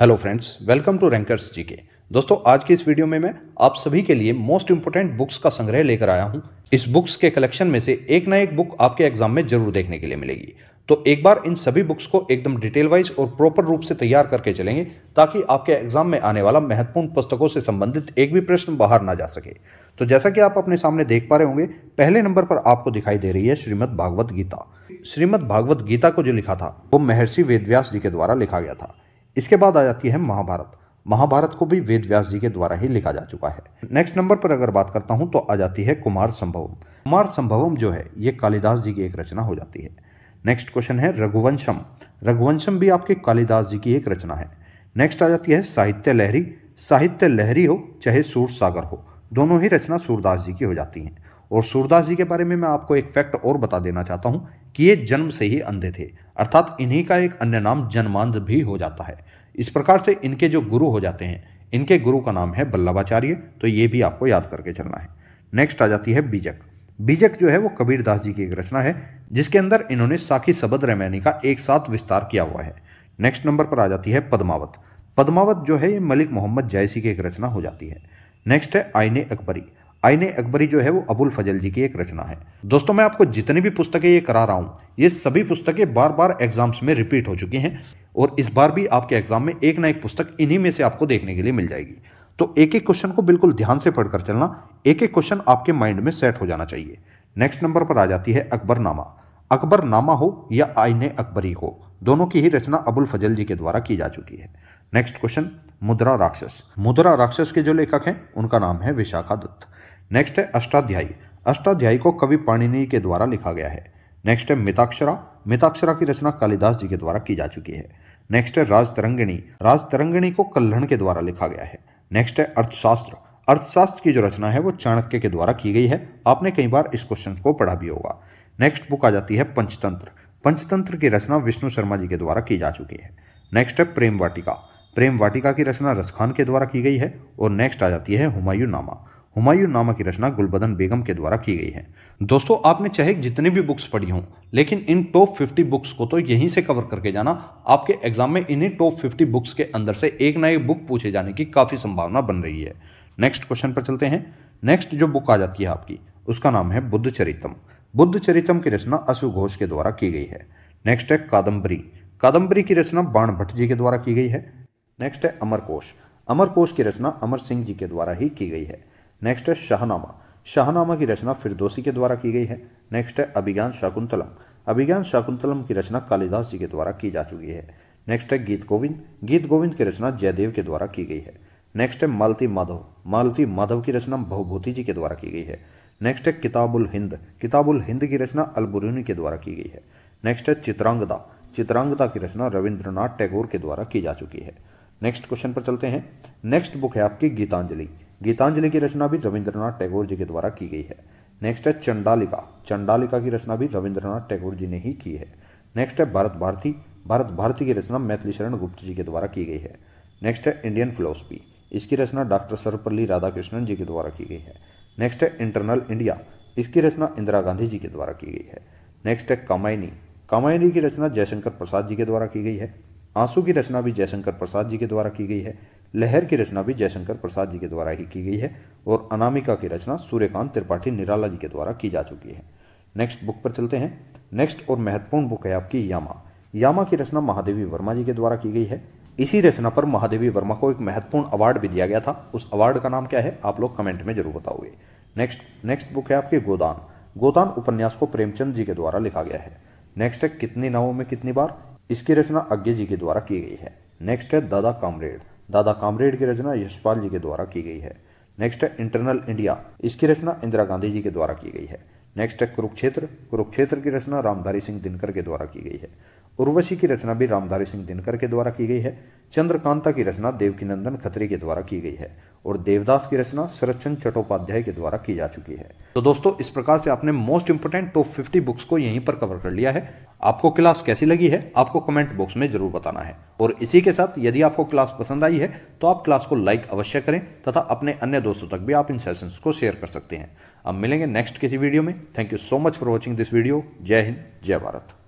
hello friends welcome to Rankers G K दोस्तों आज की इस वीडियो में मैं आप सभी के लिए मोस्ट इंपोर्टेंट बुक्स का संग्रह लेकर आया हूं इस बुक्स के कलेक्शन में से एक ना एक बुक आपके एग्जाम में जरूर देखने के लिए मिलेगी तो एक बार इन सभी बुक्स को एकदम डिटेल वाइज और प्रॉपर रूप से तैयार करके चलेंगे ताकि आपके एग्जाम में आने वाला महत्वपूर्ण पुस्तकों से संबंधित एक भी प्रश्न बाहर ना जा सके तो जैसा कि आप अपने सामने देख पा रहे होंगे पहले नंबर पर आपको दिखाई दे रही है श्रीमद भागवत गीता श्रीमद भागवत गीता को जो लिखा था वो महर्षि वेदव्यास जी के द्वारा लिखा गया था इसके बाद आ जाती है महाभारत महाभारत को भी वेद व्यास जी के द्वारा ही लिखा जा चुका है नेक्स्ट नंबर पर अगर बात करता हूँ तो आ जाती है कुमार संभवम कुमार संभवम जो है ये कालिदास जी की एक रचना हो जाती है नेक्स्ट क्वेश्चन है रघुवंशम रघुवंशम भी आपके कालिदास जी की एक रचना है नेक्स्ट आ जाती है साहित्य लहरी साहित्य लहरी हो चाहे सूर सागर हो दोनों ही रचना सूरदास जी की हो जाती हैं और सूरदास जी के बारे में मैं आपको एक फैक्ट और बता देना चाहता हूँ कि ये जन्म से ही अंधे थे अर्थात इन्हीं का एक अन्य नाम जन्मांध भी हो जाता है इस प्रकार से इनके जो गुरु हो जाते हैं इनके गुरु का नाम है बल्लभाचार्य तो ये भी आपको याद करके चलना है नेक्स्ट आ जाती है बीजक बीजक जो है वो कबीरदास जी की एक रचना है जिसके अंदर इन्होंने साखी सबद रैमैनी का एक साथ विस्तार किया हुआ है नेक्स्ट नंबर पर आ जाती है पद्मावत पद्मावत जो है ये मलिक मोहम्मद जैसी की एक रचना हो जाती है नेक्स्ट है आईने अकबरी आईने अकबरी जो है वो अबुल फजल जी की एक रचना है दोस्तों मैं आपको जितनी भी पुस्तकें ये करा रहा हूँ ये सभी पुस्तकें बार बार एग्जाम्स में रिपीट हो चुकी हैं और इस बार भी आपके एग्जाम में एक ना एक पुस्तक इन्हीं में से आपको देखने के लिए मिल जाएगी तो एक एक क्वेश्चन को बिल्कुल ध्यान से पढ़कर चलना एक एक क्वेश्चन आपके माइंड में सेट हो जाना चाहिए नेक्स्ट नंबर पर आ जाती है अकबरनामा अकबरनामा हो या आईने अकबरी हो दोनों की ही रचना अबुल फजल जी के द्वारा की जा चुकी है नेक्स्ट क्वेश्चन मुद्रा राक्षस मुद्रा राक्षस के जो लेखक हैं उनका नाम है विशाखा दत्त नेक्स्ट है अष्टाध्यायी अष्टाध्यायी को कवि पाणिनि के द्वारा लिखा गया है नेक्स्ट है मिताक्षरा मिताक्षरा की रचना कालिदास जी के द्वारा की जा चुकी है नेक्स्ट है राजतरंगिणी राजतरंगिणी को कल्हण के द्वारा लिखा गया है नेक्स्ट है अर्थशास्त्र अर्थशास्त्र की जो रचना है वो चाणक्य के द्वारा की गई है आपने कई बार इस क्वेश्चन को पढ़ा भी होगा नेक्स्ट बुक आ जाती है पंचतंत्र पंचतंत्र की रचना विष्णु शर्मा जी के द्वारा की जा चुकी है नेक्स्ट है प्रेम वाटिका प्रेम वाटिका की रचना रसखान के द्वारा की गई है और नेक्स्ट आ जाती है हुमायूं नामा हुमायूं नामा की रचना गुलबदन बेगम के द्वारा की गई है दोस्तों आपने चाहे जितनी भी बुक्स पढ़ी हों लेकिन इन टॉप 50 बुक्स को तो यहीं से कवर करके जाना आपके एग्जाम में इन्हीं टॉप 50 बुक्स के अंदर से एक ना एक बुक पूछे जाने की काफ़ी संभावना बन रही है नेक्स्ट क्वेश्चन पर चलते हैं नेक्स्ट जो बुक आ जाती है आपकी उसका नाम है बुद्ध चरितम बुद्ध चरितम की रचना अशु घोष के द्वारा की गई है नेक्स्ट है कादम्बरी कादम्बरी की रचना बाण भट्ट जी के द्वारा की गई है नेक्स्ट है अमरकोश अमरकोश की रचना अमर सिंह जी के द्वारा ही की गई है नेक्स्ट है शाहनामा शाहनामा की रचना फिरदोसी के द्वारा की गई है नेक्स्ट है अभिज्ञान शाकुंतलम अभिज्ञान शाकुंतलम की रचना कालिदास जी के द्वारा की जा चुकी है नेक्स्ट है गीत गोविंद गीत गोविंद की रचना जयदेव के द्वारा की गई है नेक्स्ट है मालती माधव मालती माधव की रचना बहुभूति जी के द्वारा की गई है नेक्स्ट है किताबुल हिंद किताबुल हिंद की रचना अलबुरुनी के द्वारा की गई है नेक्स्ट है चित्रांगदा चित्रांगदा की रचना रविंद्रनाथ टैगोर के द्वारा की जा चुकी है नेक्स्ट क्वेश्चन पर चलते हैं नेक्स्ट बुक है आपकी गीतांजलि गीतांजलि की रचना भी रविंद्रनाथ टैगोर जी के द्वारा की गई है नेक्स्ट है चंडालिका चंडालिका की रचना भी रविंद्रनाथ टैगोर जी ने ही की है नेक्स्ट है भारत भारती भारत भारती की रचना मैथिली शरण गुप्त जी के द्वारा की गई है नेक्स्ट है इंडियन फिलोसफी इसकी रचना डॉक्टर सर्वपल्ली राधाकृष्णन जी के द्वारा की गई है नेक्स्ट है इंटरनल इंडिया इसकी रचना इंदिरा गांधी जी के द्वारा की गई है नेक्स्ट है कामायनी कामायनी की रचना जयशंकर प्रसाद जी के द्वारा की गई है आंसू की रचना भी जयशंकर प्रसाद जी के द्वारा की गई है लहर की रचना भी जयशंकर प्रसाद जी के द्वारा ही की गई है और अनामिका की रचना सूर्यकांत त्रिपाठी निराला जी के द्वारा की जा चुकी है नेक्स्ट बुक पर चलते हैं नेक्स्ट और महत्वपूर्ण बुक है आपकी यामा यामा की रचना महादेवी वर्मा जी के द्वारा की गई है इसी रचना पर महादेवी वर्मा को एक महत्वपूर्ण अवार्ड भी दिया गया था उस अवार्ड का नाम क्या है आप लोग कमेंट में जरूर बताओगे नेक्स्ट नेक्स्ट बुक है आपके गोदान गोदान उपन्यास को प्रेमचंद जी के द्वारा लिखा गया है नेक्स्ट है कितनी नावों में कितनी बार इसकी रचना अज्ञे जी के द्वारा की गई है नेक्स्ट है दादा कामरेड दादा कामरेड की रचना यशपाल जी के द्वारा की गई है नेक्स्ट है इंटरनल इंडिया इसकी रचना इंदिरा गांधी जी के द्वारा की गई है नेक्स्ट है कुरुक्षेत्र कुरुक्षेत्र की रचना रामधारी सिंह दिनकर के द्वारा की गई है उर्वशी की रचना भी रामधारी सिंह दिनकर के द्वारा की गई है चंद्रकांता की रचना देवकीनंदन खत्री के द्वारा की गई है और देवदास की रचना शरदचंद चट्टोपाध्याय के द्वारा की जा चुकी है तो दोस्तों इस प्रकार से आपने most important top fifty books को यहीं पर कवर कर लिया है आपको क्लास कैसी लगी है आपको कमेंट बॉक्स में जरूर बताना है और इसी के साथ यदि आपको क्लास पसंद आई है तो आप क्लास को लाइक अवश्य करें तथा अपने अन्य दोस्तों तक भी आप इन सेशन को शेयर कर सकते हैं अब मिलेंगे नेक्स्ट किसी वीडियो में thank you so much for watching this video जय हिंद जय भारत